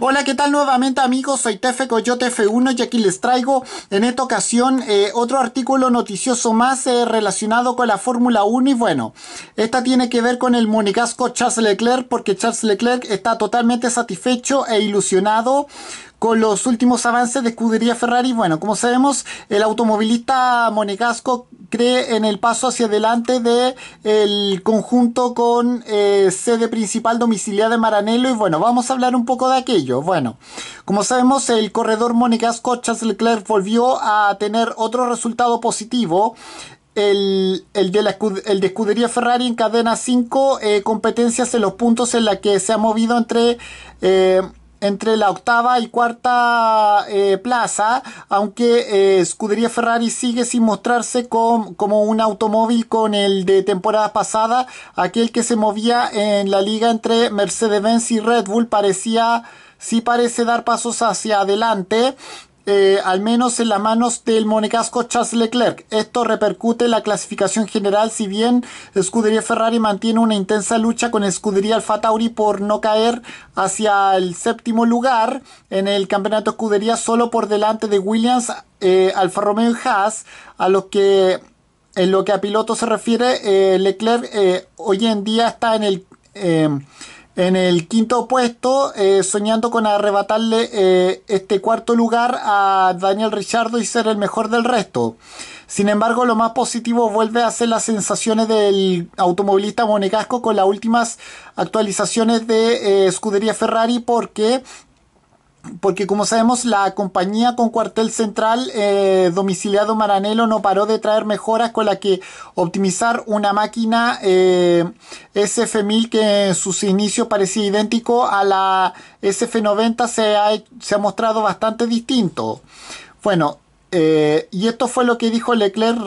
Hola, ¿qué tal nuevamente amigos? Soy Tefe Coyote F1 y aquí les traigo en esta ocasión eh, otro artículo noticioso más eh, relacionado con la Fórmula 1 y bueno, esta tiene que ver con el monegasco Charles Leclerc porque Charles Leclerc está totalmente satisfecho e ilusionado con los últimos avances de escudería Ferrari. Bueno, como sabemos, el automovilista monegasco cree en el paso hacia adelante de conjunto con eh, sede principal domiciliada de Maranello, y bueno, vamos a hablar un poco de aquello. Bueno, como sabemos el corredor Asco, Charles Leclerc volvió a tener otro resultado positivo. El, de, escudería Ferrari en cadena 5 eh, competencias en los puntos en la que se ha movido entre eh, entre la octava y cuarta eh, plaza, aunque eh, escudería Ferrari sigue sin mostrarse como un automóvil con el de temporada pasada, aquel que se movía en la liga entre Mercedes-Benz y Red Bull parecía, sí parece dar pasos hacia adelante, eh, al menos en las manos del monegasco Charles Leclerc. Esto repercute en la clasificación general, si bien Escudería Ferrari mantiene una intensa lucha con Escudería Alfa Tauri por no caer hacia el séptimo lugar en el campeonato Escudería, solo por delante de Williams, eh, Alfa Romeo y Haas, a los que. En lo que a piloto se refiere, eh, Leclerc hoy en día está en el en el quinto puesto, eh, soñando con arrebatarle eh, este cuarto lugar a Daniel Richardo y ser el mejor del resto. Sin embargo, lo más positivo vuelve a ser las sensaciones del automovilista monegasco con las últimas actualizaciones de eh, escudería Ferrari porque porque como sabemos la compañía con cuartel central eh, domiciliado Maranelo no paró de traer mejoras con la que optimizar una máquina eh, SF1000 que en sus inicios parecía idéntico a la SF90 se ha, se ha mostrado bastante distinto. Bueno, eh, y esto fue lo que dijo Leclerc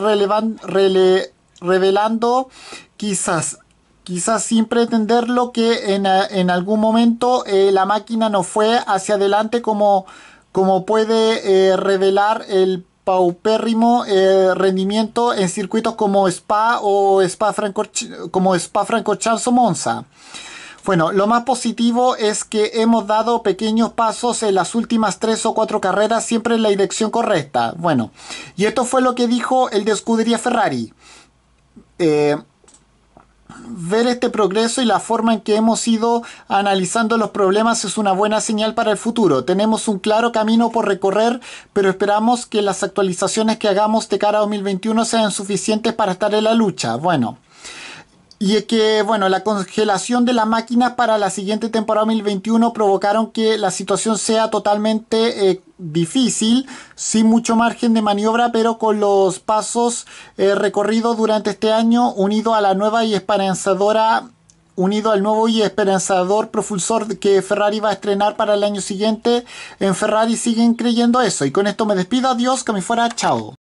revelando quizás quizás sin pretenderlo, que en, algún momento eh, la máquina no fue hacia adelante como, como puede eh, revelar el paupérrimo eh, rendimiento en circuitos como Spa o Spa Franco, como Spa Francorchamps o Monza. Bueno, lo más positivo es que hemos dado pequeños pasos en las últimas tres o cuatro carreras, siempre en la dirección correcta. Bueno, y esto fue lo que dijo el de escudería Ferrari. Eh, ver este progreso y la forma en que hemos ido analizando los problemas es una buena señal para el futuro. Tenemos un claro camino por recorrer, pero esperamos que las actualizaciones que hagamos de cara a 2021 sean suficientes para estar en la lucha. Bueno. Y es que, bueno, la congelación de las máquinas para la siguiente temporada 2021 provocaron que la situación sea totalmente eh, difícil, sin mucho margen de maniobra, pero con los pasos eh, recorridos durante este año, unido a la nueva y esperanzadora unido al nuevo y esperanzador propulsor que Ferrari va a estrenar para el año siguiente, en Ferrari siguen creyendo eso. Y con esto me despido, adiós, que me fuera, chao.